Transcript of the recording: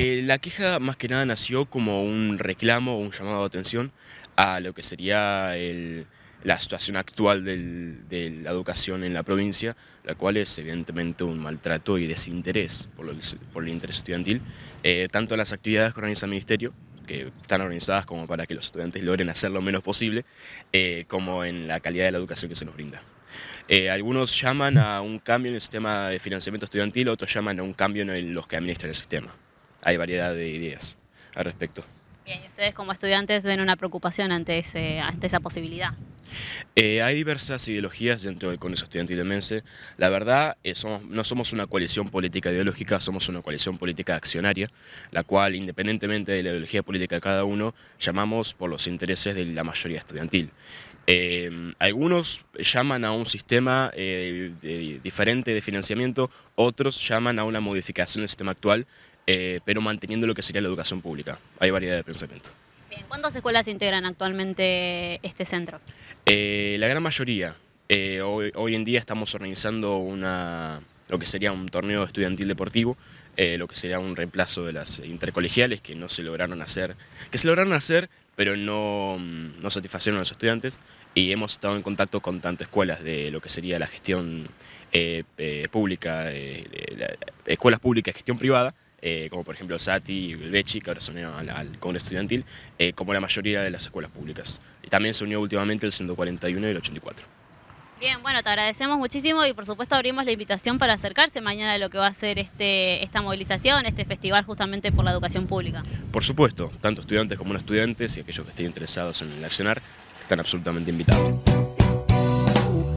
Eh, la queja más que nada nació como un reclamo, un llamado de atención a lo que sería la situación actual de la educación en la provincia, la cual es evidentemente un maltrato y desinterés por, el interés estudiantil, eh, tanto en las actividades que organiza el Ministerio, que están organizadas como para que los estudiantes logren hacer lo menos posible, eh, como en la calidad de la educación que se nos brinda. algunos llaman a un cambio en el sistema de financiamiento estudiantil, otros llaman a un cambio en los que administran el sistema hay variedad de ideas al respecto. Bien, ¿y ustedes como estudiantes ven una preocupación ante, ante esa posibilidad? Eh, hay diversas ideologías dentro del Congreso Estudiantil de Mense. La verdad, eh, no somos una coalición política ideológica, somos una coalición política accionaria, la cual, independientemente de la ideología política de cada uno, llamamos por los intereses de la mayoría estudiantil. Eh, algunos llaman a un sistema diferente de financiamiento, otros llaman a una modificación del sistema actual, eh, pero manteniendo lo que sería la educación pública. Hay variedad de pensamiento. ¿cuántas escuelas integran actualmente este centro? Eh, la gran mayoría. Eh, hoy, en día estamos organizando una, lo que sería un torneo estudiantil deportivo, lo que sería un reemplazo de las intercolegiales que no se lograron hacer, que se lograron hacer pero no, mm, no satisfacieron a los estudiantes y hemos estado en contacto con tantas escuelas de lo que sería la gestión pública, escuelas públicas, gestión privada, eh, como por ejemplo SATI y el que ahora se unieron al, Congreso Estudiantil, eh, como la mayoría de las escuelas públicas. Y también se unió últimamente el 141 y el 84. Bien, bueno, te agradecemos muchísimo y por supuesto abrimos la invitación para acercarse mañana a lo que va a ser este, esta movilización, este festival justamente por la educación pública. Por supuesto, tanto estudiantes como no estudiantes y aquellos que estén interesados en el accionar están absolutamente invitados.